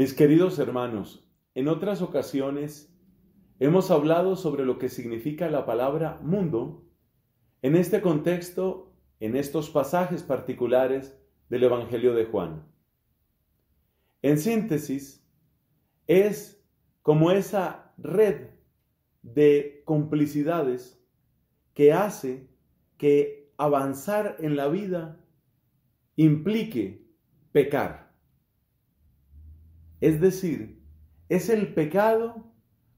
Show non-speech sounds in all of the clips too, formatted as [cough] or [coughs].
Mis queridos hermanos, en otras ocasiones hemos hablado sobre lo que significa la palabra mundo. En este contexto, en estos pasajes particulares del Evangelio de Juan. En síntesis, es como esa red de complicidades que hace que avanzar en la vida implique pecar. Es decir, es el pecado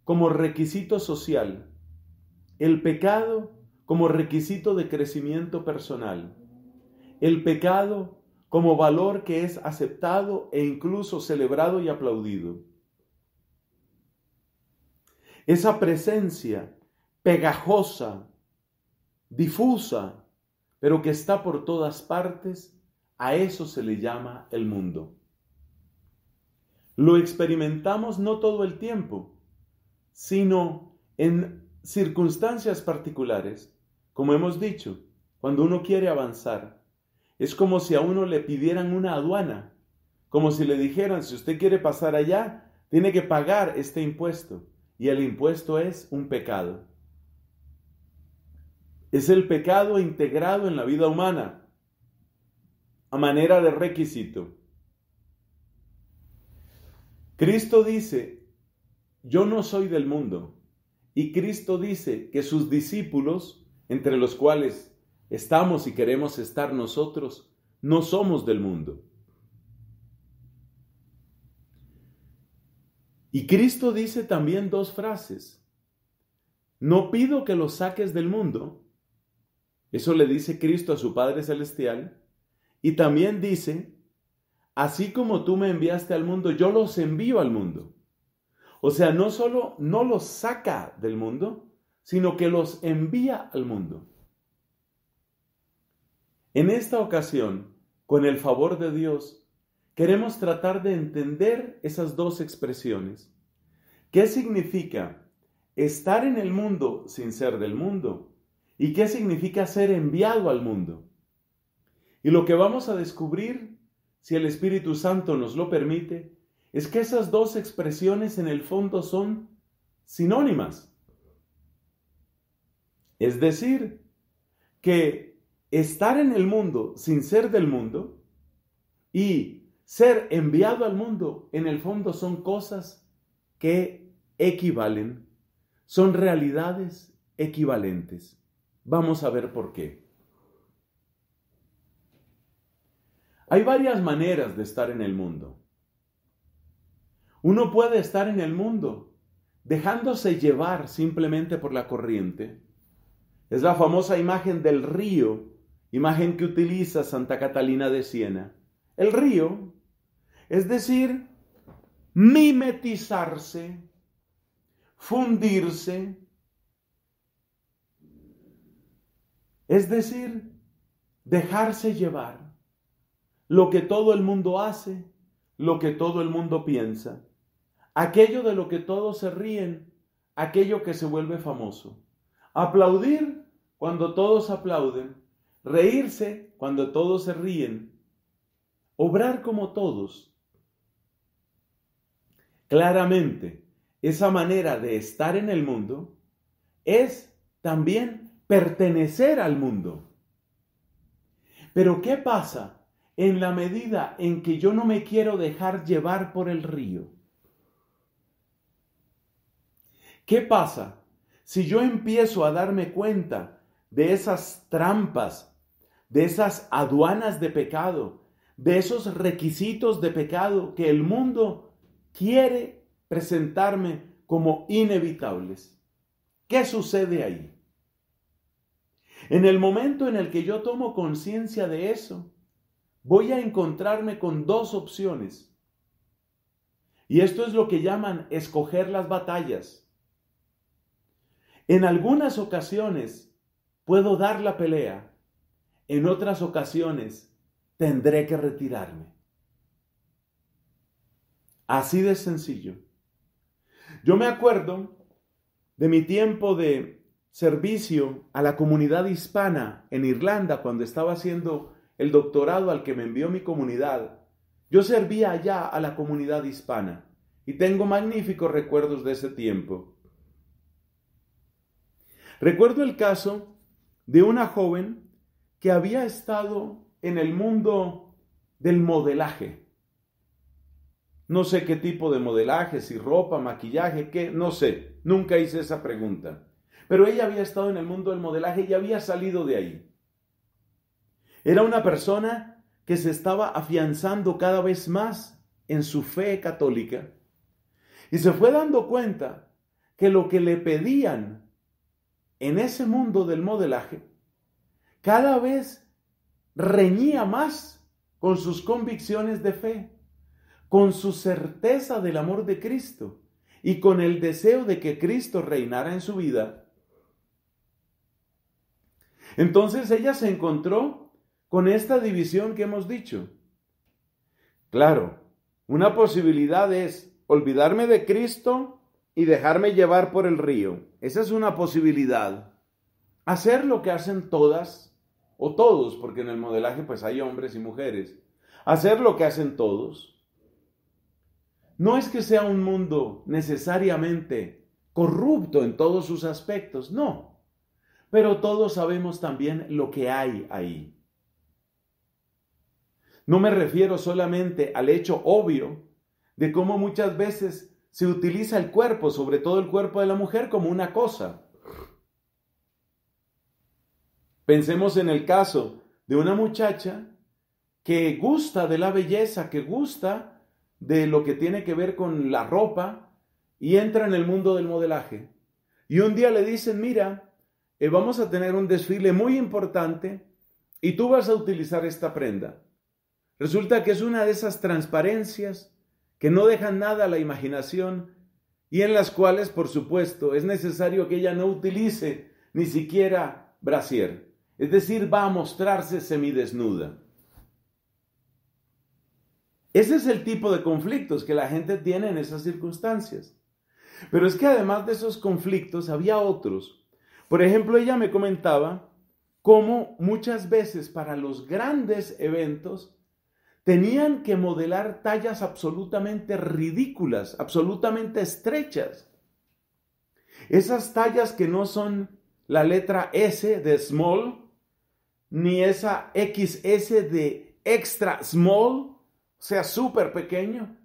como requisito social, el pecado como requisito de crecimiento personal, el pecado como valor que es aceptado e incluso celebrado y aplaudido. Esa presencia pegajosa, difusa, pero que está por todas partes, a eso se le llama el mundo lo experimentamos no todo el tiempo, sino en circunstancias particulares, como hemos dicho, cuando uno quiere avanzar. Es como si a uno le pidieran una aduana, como si le dijeran, si usted quiere pasar allá, tiene que pagar este impuesto, y el impuesto es un pecado. Es el pecado integrado en la vida humana, a manera de requisito. Cristo dice, yo no soy del mundo. Y Cristo dice que sus discípulos, entre los cuales estamos y queremos estar nosotros, no somos del mundo. Y Cristo dice también dos frases. No pido que los saques del mundo. Eso le dice Cristo a su Padre Celestial. Y también dice, así como tú me enviaste al mundo, yo los envío al mundo. O sea, no solo no los saca del mundo, sino que los envía al mundo. En esta ocasión, con el favor de Dios, queremos tratar de entender esas dos expresiones. ¿Qué significa estar en el mundo sin ser del mundo? ¿Y qué significa ser enviado al mundo? Y lo que vamos a descubrir si el Espíritu Santo nos lo permite, es que esas dos expresiones en el fondo son sinónimas. Es decir, que estar en el mundo sin ser del mundo y ser enviado al mundo en el fondo son cosas que equivalen, son realidades equivalentes. Vamos a ver por qué. Hay varias maneras de estar en el mundo. Uno puede estar en el mundo dejándose llevar simplemente por la corriente. Es la famosa imagen del río, imagen que utiliza Santa Catalina de Siena. El río, es decir, mimetizarse, fundirse, es decir, dejarse llevar lo que todo el mundo hace, lo que todo el mundo piensa, aquello de lo que todos se ríen, aquello que se vuelve famoso. Aplaudir cuando todos aplauden, reírse cuando todos se ríen, obrar como todos. Claramente, esa manera de estar en el mundo es también pertenecer al mundo. Pero ¿qué pasa en la medida en que yo no me quiero dejar llevar por el río. ¿Qué pasa si yo empiezo a darme cuenta de esas trampas, de esas aduanas de pecado, de esos requisitos de pecado que el mundo quiere presentarme como inevitables? ¿Qué sucede ahí? En el momento en el que yo tomo conciencia de eso, voy a encontrarme con dos opciones. Y esto es lo que llaman escoger las batallas. En algunas ocasiones puedo dar la pelea, en otras ocasiones tendré que retirarme. Así de sencillo. Yo me acuerdo de mi tiempo de servicio a la comunidad hispana en Irlanda cuando estaba haciendo el doctorado al que me envió mi comunidad, yo servía allá a la comunidad hispana y tengo magníficos recuerdos de ese tiempo. Recuerdo el caso de una joven que había estado en el mundo del modelaje. No sé qué tipo de modelaje, si ropa, maquillaje, qué, no sé, nunca hice esa pregunta. Pero ella había estado en el mundo del modelaje y había salido de ahí. Era una persona que se estaba afianzando cada vez más en su fe católica y se fue dando cuenta que lo que le pedían en ese mundo del modelaje cada vez reñía más con sus convicciones de fe, con su certeza del amor de Cristo y con el deseo de que Cristo reinara en su vida. Entonces ella se encontró con esta división que hemos dicho? Claro, una posibilidad es olvidarme de Cristo y dejarme llevar por el río. Esa es una posibilidad. Hacer lo que hacen todas o todos, porque en el modelaje pues hay hombres y mujeres. Hacer lo que hacen todos. No es que sea un mundo necesariamente corrupto en todos sus aspectos, no. Pero todos sabemos también lo que hay ahí. No me refiero solamente al hecho obvio de cómo muchas veces se utiliza el cuerpo, sobre todo el cuerpo de la mujer, como una cosa. Pensemos en el caso de una muchacha que gusta de la belleza, que gusta de lo que tiene que ver con la ropa y entra en el mundo del modelaje. Y un día le dicen, mira, eh, vamos a tener un desfile muy importante y tú vas a utilizar esta prenda. Resulta que es una de esas transparencias que no dejan nada a la imaginación y en las cuales, por supuesto, es necesario que ella no utilice ni siquiera brasier. Es decir, va a mostrarse semidesnuda. Ese es el tipo de conflictos que la gente tiene en esas circunstancias. Pero es que además de esos conflictos había otros. Por ejemplo, ella me comentaba cómo muchas veces para los grandes eventos tenían que modelar tallas absolutamente ridículas, absolutamente estrechas. Esas tallas que no son la letra S de small, ni esa XS de extra small, o sea, súper pequeño.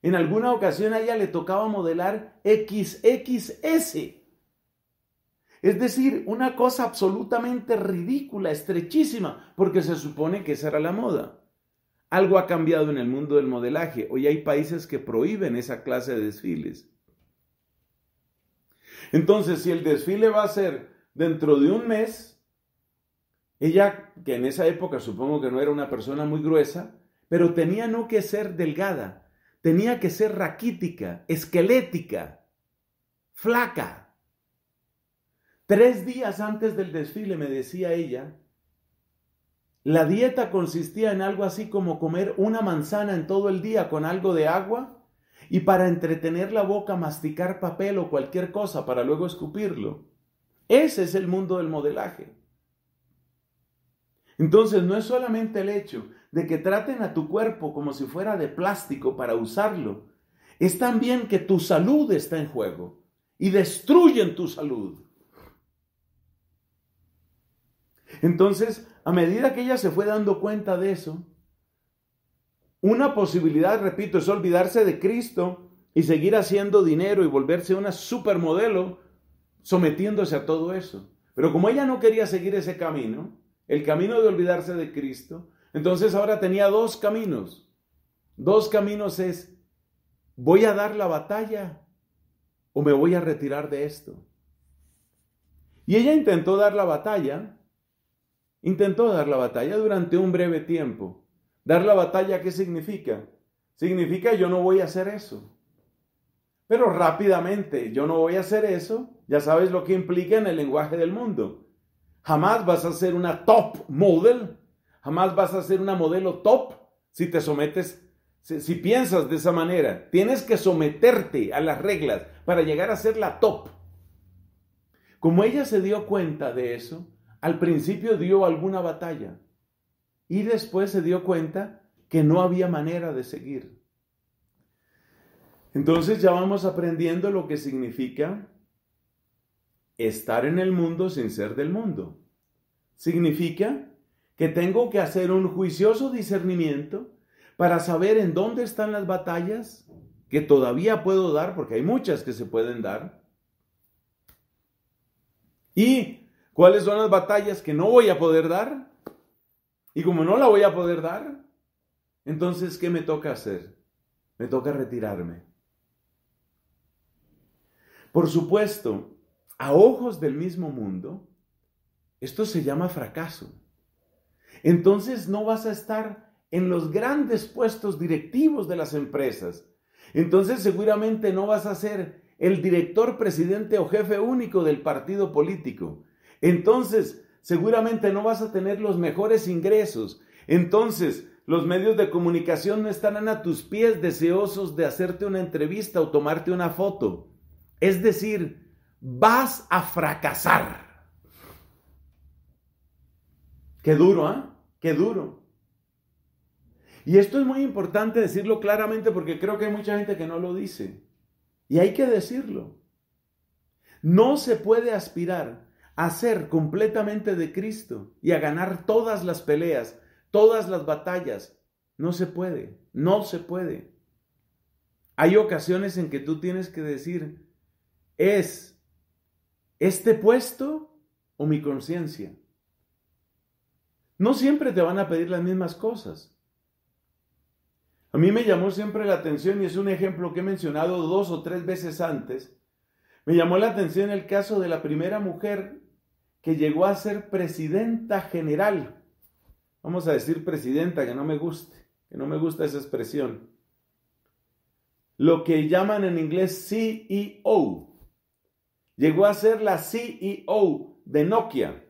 En alguna ocasión a ella le tocaba modelar XXS. Es decir, una cosa absolutamente ridícula, estrechísima, porque se supone que esa era la moda. Algo ha cambiado en el mundo del modelaje. Hoy hay países que prohíben esa clase de desfiles. Entonces, si el desfile va a ser dentro de un mes, ella, que en esa época supongo que no era una persona muy gruesa, pero tenía no que ser delgada, tenía que ser raquítica, esquelética, flaca. Tres días antes del desfile, me decía ella, la dieta consistía en algo así como comer una manzana en todo el día con algo de agua y para entretener la boca masticar papel o cualquier cosa para luego escupirlo. Ese es el mundo del modelaje. Entonces no es solamente el hecho de que traten a tu cuerpo como si fuera de plástico para usarlo, es también que tu salud está en juego y destruyen tu salud. Entonces, a medida que ella se fue dando cuenta de eso, una posibilidad, repito, es olvidarse de Cristo y seguir haciendo dinero y volverse una supermodelo sometiéndose a todo eso. Pero como ella no quería seguir ese camino, el camino de olvidarse de Cristo, entonces ahora tenía dos caminos. Dos caminos es, voy a dar la batalla o me voy a retirar de esto. Y ella intentó dar la batalla, Intentó dar la batalla durante un breve tiempo. Dar la batalla, ¿qué significa? Significa yo no voy a hacer eso. Pero rápidamente, yo no voy a hacer eso, ya sabes lo que implica en el lenguaje del mundo. Jamás vas a ser una top model, jamás vas a ser una modelo top si te sometes, si, piensas de esa manera. Tienes que someterte a las reglas para llegar a ser la top. Como ella se dio cuenta de eso, al principio dio alguna batalla y después se dio cuenta que no había manera de seguir. Entonces ya vamos aprendiendo lo que significa estar en el mundo sin ser del mundo. Significa que tengo que hacer un juicioso discernimiento para saber en dónde están las batallas que todavía puedo dar, porque hay muchas que se pueden dar, y ¿Cuáles son las batallas que no voy a poder dar? Y como no la voy a poder dar, entonces, ¿qué me toca hacer? Me toca retirarme. Por supuesto, a ojos del mismo mundo, esto se llama fracaso. Entonces no vas a estar en los grandes puestos directivos de las empresas. Entonces seguramente no vas a ser el director, presidente o jefe único del partido político. Entonces, seguramente no vas a tener los mejores ingresos. Entonces, los medios de comunicación no estarán a tus pies deseosos de hacerte una entrevista o tomarte una foto. Es decir, vas a fracasar. Qué duro, ¿eh? Qué duro. Y esto es muy importante decirlo claramente porque creo que hay mucha gente que no lo dice. Y hay que decirlo. No se puede aspirar a ser completamente de Cristo y a ganar todas las peleas, todas las batallas. No se puede, no se puede. Hay ocasiones en que tú tienes que decir, ¿es este puesto o mi conciencia? No siempre te van a pedir las mismas cosas. A mí me llamó siempre la atención y es un ejemplo que he mencionado dos o tres veces antes. Me llamó la atención el caso de la primera mujer que llegó a ser presidenta general. Vamos a decir presidenta, que no me guste, que no me gusta esa expresión. Lo que llaman en inglés CEO. Llegó a ser la CEO de Nokia,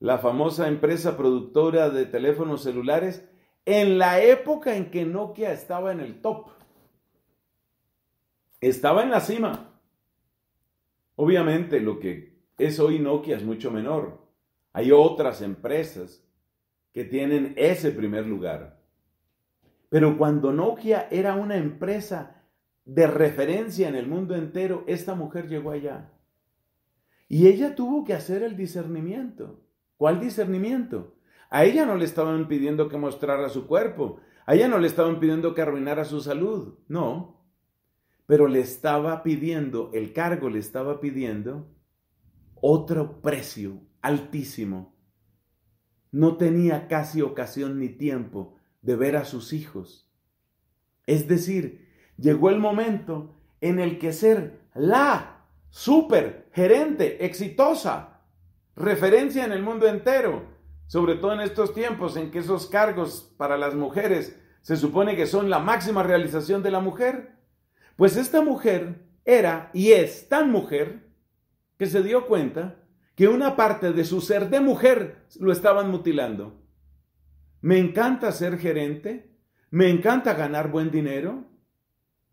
la famosa empresa productora de teléfonos celulares, en la época en que Nokia estaba en el top. Estaba en la cima. Obviamente lo que es hoy Nokia es mucho menor. Hay otras empresas que tienen ese primer lugar. Pero cuando Nokia era una empresa de referencia en el mundo entero, esta mujer llegó allá. Y ella tuvo que hacer el discernimiento. ¿Cuál discernimiento? A ella no le estaban pidiendo que mostrara su cuerpo, a ella no le estaban pidiendo que arruinara su salud, no. Pero le estaba pidiendo, el cargo le estaba pidiendo otro precio altísimo. No tenía casi ocasión ni tiempo de ver a sus hijos. Es decir, llegó el momento en el que ser la super gerente exitosa, referencia en el mundo entero, sobre todo en estos tiempos en que esos cargos para las mujeres se supone que son la máxima realización de la mujer, pues esta mujer era y es tan mujer que se dio cuenta que una parte de su ser de mujer lo estaban mutilando. Me encanta ser gerente, me encanta ganar buen dinero,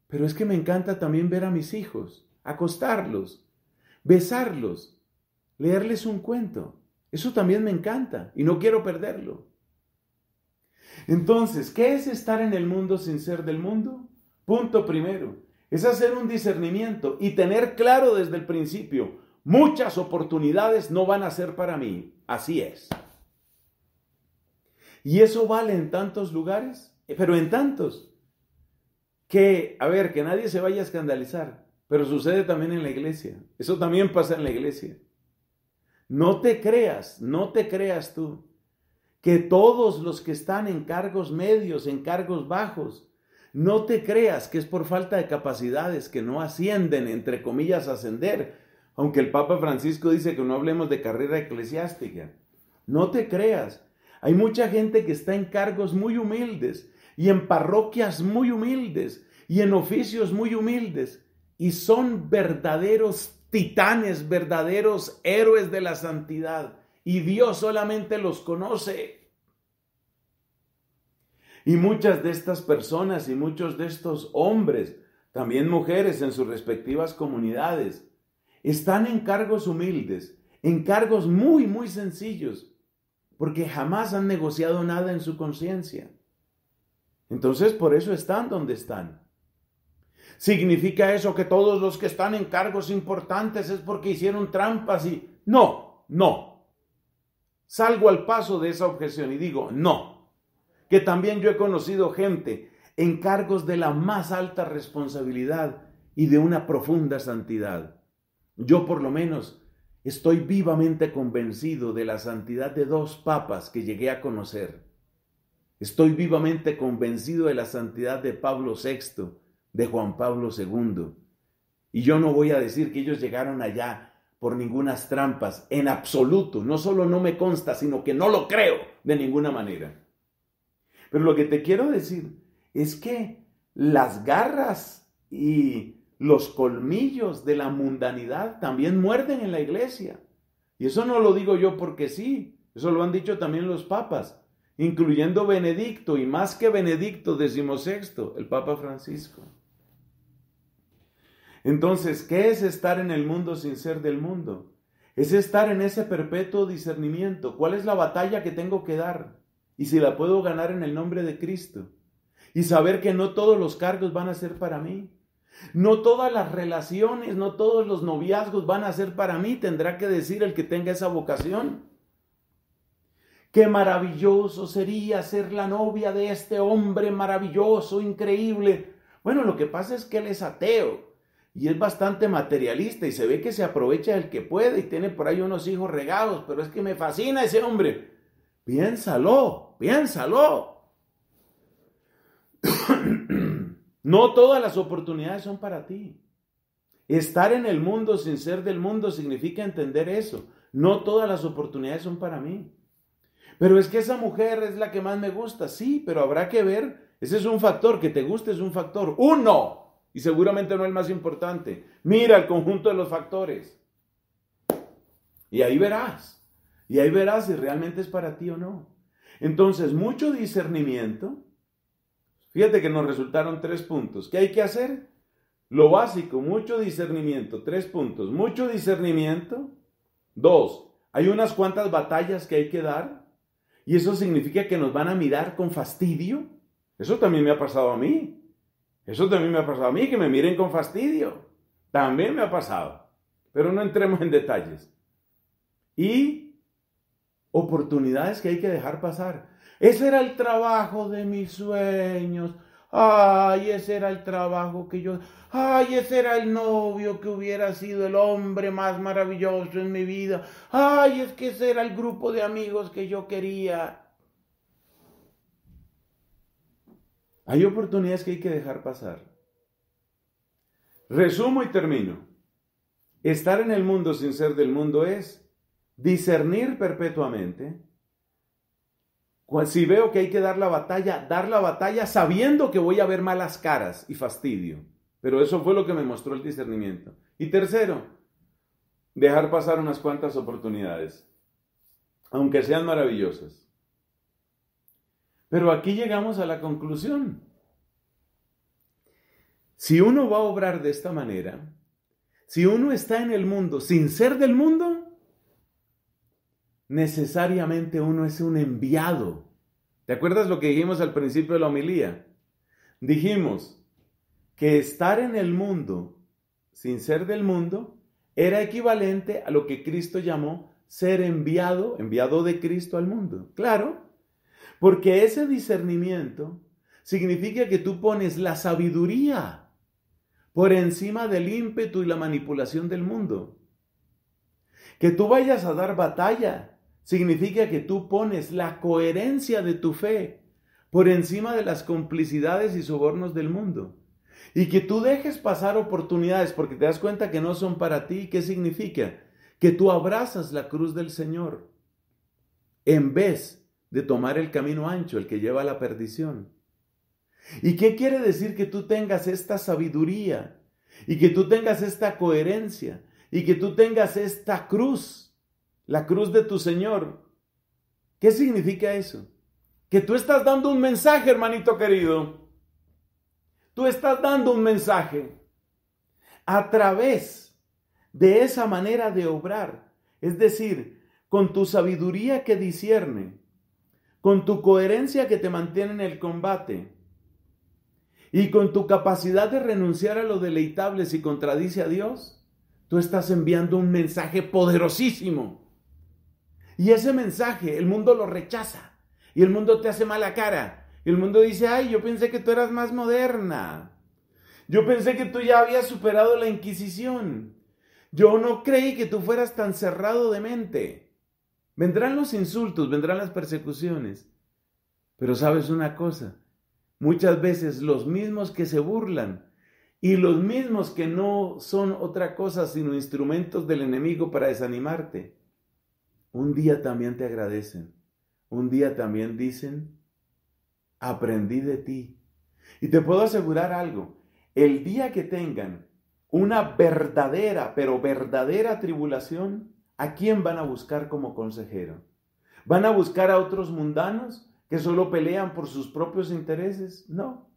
pero es que me encanta también ver a mis hijos, acostarlos, besarlos, leerles un cuento. Eso también me encanta y no quiero perderlo. Entonces, ¿qué es estar en el mundo sin ser del mundo? Punto primero, es hacer un discernimiento y tener claro desde el principio Muchas oportunidades no van a ser para mí. Así es. Y eso vale en tantos lugares, pero en tantos. Que, a ver, que nadie se vaya a escandalizar, pero sucede también en la iglesia. Eso también pasa en la iglesia. No te creas, no te creas tú, que todos los que están en cargos medios, en cargos bajos, no te creas que es por falta de capacidades que no ascienden, entre comillas, ascender aunque el Papa Francisco dice que no hablemos de carrera eclesiástica. No te creas, hay mucha gente que está en cargos muy humildes y en parroquias muy humildes y en oficios muy humildes y son verdaderos titanes, verdaderos héroes de la santidad y Dios solamente los conoce. Y muchas de estas personas y muchos de estos hombres, también mujeres en sus respectivas comunidades, están en cargos humildes, en cargos muy, muy sencillos, porque jamás han negociado nada en su conciencia. Entonces, por eso están donde están. ¿Significa eso que todos los que están en cargos importantes es porque hicieron trampas y... No, no. Salgo al paso de esa objeción y digo, no. Que también yo he conocido gente en cargos de la más alta responsabilidad y de una profunda santidad. Yo por lo menos estoy vivamente convencido de la santidad de dos papas que llegué a conocer. Estoy vivamente convencido de la santidad de Pablo VI, de Juan Pablo II. Y yo no voy a decir que ellos llegaron allá por ninguna trampas, en absoluto. No solo no me consta, sino que no lo creo de ninguna manera. Pero lo que te quiero decir es que las garras y los colmillos de la mundanidad también muerden en la iglesia. Y eso no lo digo yo porque sí, eso lo han dicho también los papas, incluyendo Benedicto y más que Benedicto XVI, el Papa Francisco. Entonces, ¿qué es estar en el mundo sin ser del mundo? Es estar en ese perpetuo discernimiento. ¿Cuál es la batalla que tengo que dar? Y si la puedo ganar en el nombre de Cristo. Y saber que no todos los cargos van a ser para mí. No todas las relaciones, no todos los noviazgos van a ser para mí, tendrá que decir el que tenga esa vocación. Qué maravilloso sería ser la novia de este hombre maravilloso, increíble. Bueno, lo que pasa es que él es ateo y es bastante materialista y se ve que se aprovecha el que puede y tiene por ahí unos hijos regados, pero es que me fascina ese hombre. Piénsalo, piénsalo. [coughs] No todas las oportunidades son para ti. Estar en el mundo sin ser del mundo significa entender eso. No todas las oportunidades son para mí. Pero es que esa mujer es la que más me gusta, sí, pero habrá que ver. Ese es un factor, que te guste es un factor. Uno, y seguramente no el más importante. Mira el conjunto de los factores. Y ahí verás. Y ahí verás si realmente es para ti o no. Entonces, mucho discernimiento, Fíjate que nos resultaron tres puntos. ¿Qué hay que hacer? Lo básico, mucho discernimiento. Tres puntos. Mucho discernimiento. Dos, hay unas cuantas batallas que hay que dar. Y eso significa que nos van a mirar con fastidio. Eso también me ha pasado a mí. Eso también me ha pasado a mí, que me miren con fastidio. También me ha pasado. Pero no entremos en detalles. Y Oportunidades que hay que dejar pasar. Ese era el trabajo de mis sueños. Ay, ese era el trabajo que yo... Ay, ese era el novio que hubiera sido el hombre más maravilloso en mi vida. Ay, es que ese era el grupo de amigos que yo quería. Hay oportunidades que hay que dejar pasar. Resumo y termino. Estar en el mundo sin ser del mundo es discernir perpetuamente. Si veo que hay que dar la batalla, dar la batalla sabiendo que voy a ver malas caras y fastidio. Pero eso fue lo que me mostró el discernimiento. Y tercero, dejar pasar unas cuantas oportunidades, aunque sean maravillosas. Pero aquí llegamos a la conclusión. Si uno va a obrar de esta manera, si uno está en el mundo sin ser del mundo, necesariamente uno es un enviado. ¿Te acuerdas lo que dijimos al principio de la homilía? Dijimos que estar en el mundo sin ser del mundo era equivalente a lo que Cristo llamó ser enviado, enviado de Cristo al mundo. Claro, porque ese discernimiento significa que tú pones la sabiduría por encima del ímpetu y la manipulación del mundo. Que tú vayas a dar batalla Significa que tú pones la coherencia de tu fe por encima de las complicidades y sobornos del mundo. Y que tú dejes pasar oportunidades porque te das cuenta que no son para ti. ¿Qué significa? Que tú abrazas la cruz del Señor en vez de tomar el camino ancho, el que lleva a la perdición. ¿Y qué quiere decir que tú tengas esta sabiduría y que tú tengas esta coherencia y que tú tengas esta cruz la cruz de tu Señor. ¿Qué significa eso? Que tú estás dando un mensaje, hermanito querido. Tú estás dando un mensaje a través de esa manera de obrar. Es decir, con tu sabiduría que disierne con tu coherencia que te mantiene en el combate y con tu capacidad de renunciar a lo deleitable si contradice a Dios, tú estás enviando un mensaje poderosísimo y ese mensaje el mundo lo rechaza. Y el mundo te hace mala cara. Y el mundo dice, ay, yo pensé que tú eras más moderna. Yo pensé que tú ya habías superado la Inquisición. Yo no creí que tú fueras tan cerrado de mente. Vendrán los insultos, vendrán las persecuciones. Pero sabes una cosa, muchas veces los mismos que se burlan y los mismos que no son otra cosa sino instrumentos del enemigo para desanimarte, un día también te agradecen. Un día también dicen, aprendí de ti. Y te puedo asegurar algo. El día que tengan una verdadera, pero verdadera tribulación, ¿a quién van a buscar como consejero? ¿Van a buscar a otros mundanos que solo pelean por sus propios intereses? No.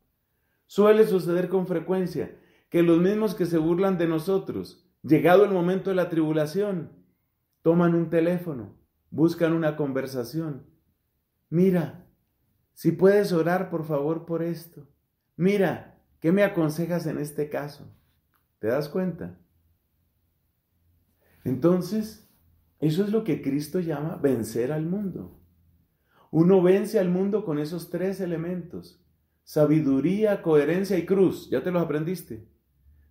Suele suceder con frecuencia que los mismos que se burlan de nosotros, llegado el momento de la tribulación, toman un teléfono, buscan una conversación. Mira, si puedes orar por favor por esto. Mira, ¿qué me aconsejas en este caso? ¿Te das cuenta? Entonces, eso es lo que Cristo llama vencer al mundo. Uno vence al mundo con esos tres elementos. Sabiduría, coherencia y cruz. Ya te los aprendiste.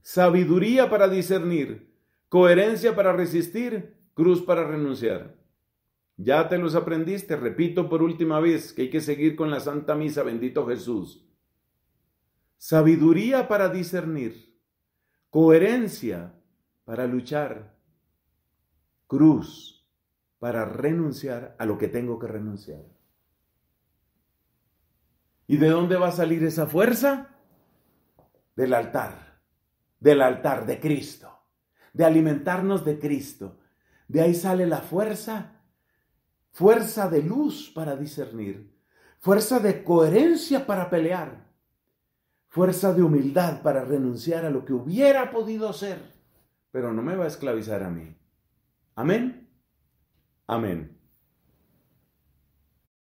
Sabiduría para discernir, coherencia para resistir cruz para renunciar. Ya te los aprendiste, repito por última vez que hay que seguir con la Santa Misa, bendito Jesús. Sabiduría para discernir, coherencia para luchar, cruz para renunciar a lo que tengo que renunciar. ¿Y de dónde va a salir esa fuerza? Del altar, del altar de Cristo, de alimentarnos de Cristo, de ahí sale la fuerza, fuerza de luz para discernir, fuerza de coherencia para pelear, fuerza de humildad para renunciar a lo que hubiera podido ser, pero no me va a esclavizar a mí. Amén. Amén.